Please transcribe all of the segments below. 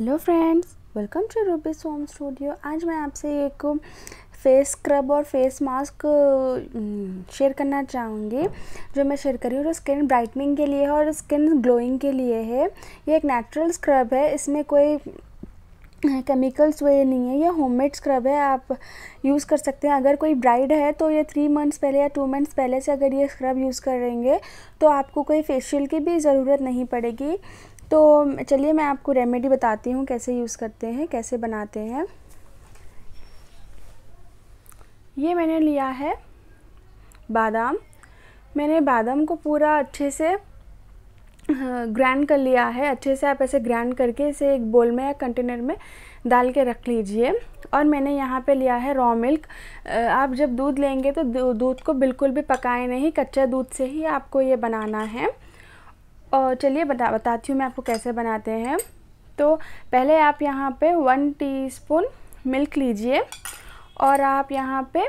hello friends welcome to Ruby home studio आज मैं आपसे एक फेस स्क्रब और फेस मास्क हम्म, शेयर करना चाहूँगी जो मैं शेयर कर रही हूँ तो स्किन ब्राइटनिंग के लिए है और स्किन ग्लोइंग के लिए है ये एक नेचुरल स्क्रब है इसमें कोई केमिकल्स वे नहीं है ये होममेड स्क्रब है आप यूज़ कर सकते हैं अगर कोई ब्राइड है तो ये थ्री मंथ्स पहले या टू मंथ्स पहले से अगर ये स्क्रब यूज़ करेंगे तो आपको कोई फेशियल की भी ज़रूरत नहीं पड़ेगी तो चलिए मैं आपको रेमेडी बताती हूँ कैसे यूज़ करते हैं कैसे बनाते हैं ये मैंने लिया है बादाम मैंने बादाम को पूरा अच्छे से ग्रैंड कर लिया है अच्छे से आप ऐसे ग्रैंड करके इसे एक बोल में या कंटेनर में डाल के रख लीजिए और मैंने यहाँ पे लिया है रॉ मिल्क आप जब दूध लेंगे तो दूध को बिल्कुल भी पकाएं नहीं कच्चा दूध से ही आपको ये बनाना है और चलिए बता बताती हूँ मैं आपको कैसे बनाते हैं तो पहले आप यहाँ पे वन टीस्पून मिल्क लीजिए और आप यहाँ पे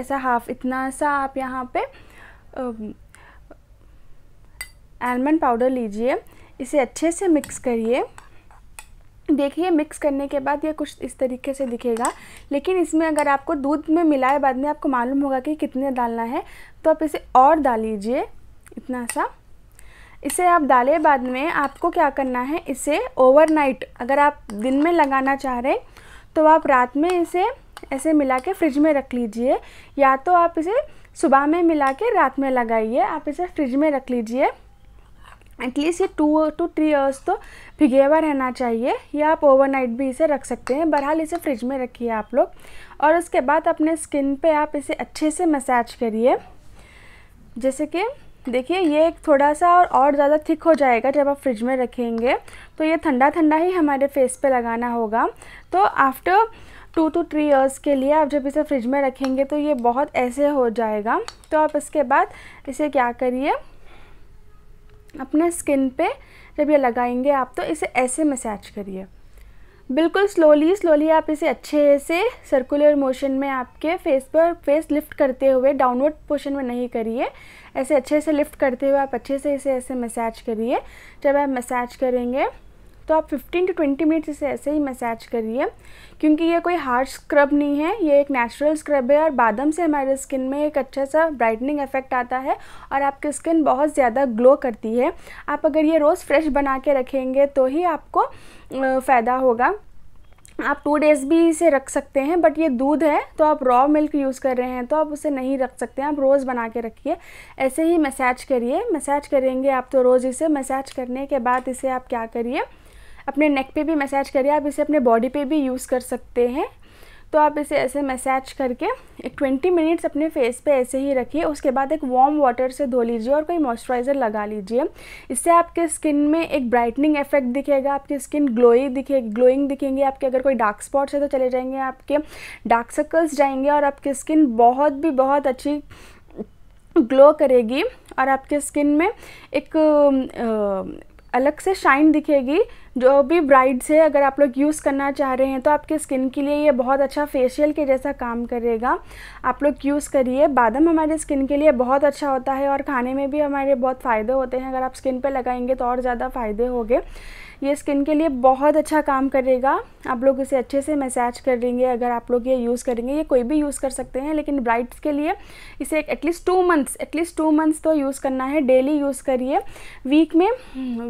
ऐसा हाफ इतना सा आप यहाँ पे आलमंड पाउडर लीजिए इसे अच्छे से मिक्स करिए देखिए मिक्स करने के बाद ये कुछ इस तरीके से दिखेगा लेकिन इसमें अगर आपको दूध में मिलाए बाद में आपको मालूम होगा कि कितने डालना है तो आप इसे और डाल लीजिए इतना सा इसे आप डाले बाद में आपको क्या करना है इसे ओवरनाइट अगर आप दिन में लगाना चाह रहे तो आप रात में इसे ऐसे मिला के फ्रिज में रख लीजिए या तो आप इसे सुबह में मिला के रात में लगाइए आप इसे फ्रिज में रख लीजिए एटलीस्ट ये टू टू थ्री आवर्स तो भिगे हुआ रहना चाहिए या आप ओवरनाइट भी इसे रख सकते हैं बहरहाल इसे फ्रिज में रखिए आप लोग और उसके बाद अपने स्किन पे आप इसे अच्छे से मसाज करिए जैसे कि देखिए ये एक थोड़ा सा और और ज़्यादा थिक हो जाएगा जब आप फ्रिज में रखेंगे तो ये ठंडा ठंडा ही हमारे फेस पे लगाना होगा तो after two two three years के लिए आप जब इसे फ्रिज में रखेंगे तो ये बहुत ऐसे हो जाएगा तो आप इसके बाद इसे क्या करिए अपने स्किन पे जब ये लगाएंगे आप तो इसे ऐसे मसाज करिए बिल्कुल स्लोली स्लोली आप इसे अच्छे से सर्कुलर मोशन में आपके फेस पर फेस लिफ्ट करते हुए डाउनवर्ड पोशन में नहीं करिए ऐसे अच्छे से लिफ्ट करते हुए आप अच्छे से इसे ऐसे मसाज करिए जब आप मसाज करेंगे तो आप 15 टू 20 मिनट इसे ऐसे ही मसाज करिए क्योंकि ये कोई हार्ड स्क्रब नहीं है ये एक नेचुरल स्क्रब है और बादम से हमारे स्किन में एक अच्छा सा ब्राइटनिंग इफेक्ट आता है और आपकी स्किन बहुत ज़्यादा ग्लो करती है आप अगर ये रोज़ फ्रेश बना के रखेंगे तो ही आपको फ़ायदा होगा आप टू डेज़ भी इसे रख सकते हैं बट ये दूध है तो आप रॉ मिल्क यूज़ कर रहे हैं तो आप उसे नहीं रख सकते हैं आप रोज़ बना के रखिए ऐसे ही मसाज करिए मसाज करेंगे आप तो रोज़ इसे मसाज करने के बाद इसे आप क्या करिए अपने नेक पे भी मैसेज करिए आप इसे अपने बॉडी पे भी यूज़ कर सकते हैं तो आप इसे ऐसे मैसेज करके एक ट्वेंटी मिनट्स अपने फेस पे ऐसे ही रखिए उसके बाद एक वार्म वाटर से धो लीजिए और कोई मॉइस्चराइज़र लगा लीजिए इससे आपके स्किन में एक ब्राइटनिंग इफेक्ट दिखेगा आपकी स्किन ग्लोई दिखे ग्लोइंग दिखेंगे आपके अगर कोई डार्क स्पॉट्स है तो चले जाएंगे आपके डार्क सर्कल्स जाएंगे और आपकी स्किन बहुत भी बहुत अच्छी ग्लो करेगी और आपके स्किन में एक आ, आ, अलग से शाइन दिखेगी जो भी ब्राइड्स है अगर आप लोग यूज़ करना चाह रहे हैं तो आपके स्किन के लिए ये बहुत अच्छा फेशियल के जैसा काम करेगा आप लोग यूज़ करिए बादाम हमारे स्किन के लिए बहुत अच्छा होता है और खाने में भी हमारे बहुत फ़ायदे होते हैं अगर आप स्किन पर लगाएंगे तो और ज़्यादा फ़ायदे होंगे ये स्किन के लिए बहुत अच्छा काम करेगा आप लोग इसे अच्छे से मसाज कर लेंगे अगर आप लोग ये यूज़ करेंगे ये कोई भी यूज़ कर सकते हैं लेकिन ब्राइट्स के लिए इसे at least two months at least two months तो यूज़ करना है डेली यूज़ करिए वीक में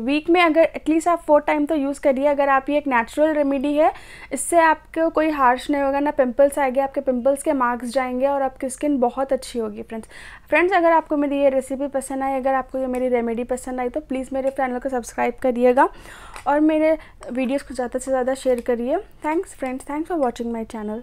वीक में अगर एटलीस्ट आप फोर टाइम तो यूज़ करिए अगर आप ये एक नेचुरल रेमेडी है इससे आपको कोई हार्श नहीं होगा ना पिम्पल्स आएंगे आपके पिम्पल्स के मार्क्स जाएंगे और आपकी स्किन बहुत अच्छी होगी फ्रेंड्स फ्रेंड्स अगर आपको मेरी ये रेसिपी पसंद आई अगर आपको ये मेरी रेमेडी पसंद आई तो प्लीज़ मेरे चैनल को सब्सक्राइब करिएगा और मेरे वीडियोस को ज़्यादा से ज़्यादा शेयर करिए thanks friends thanks for watching my channel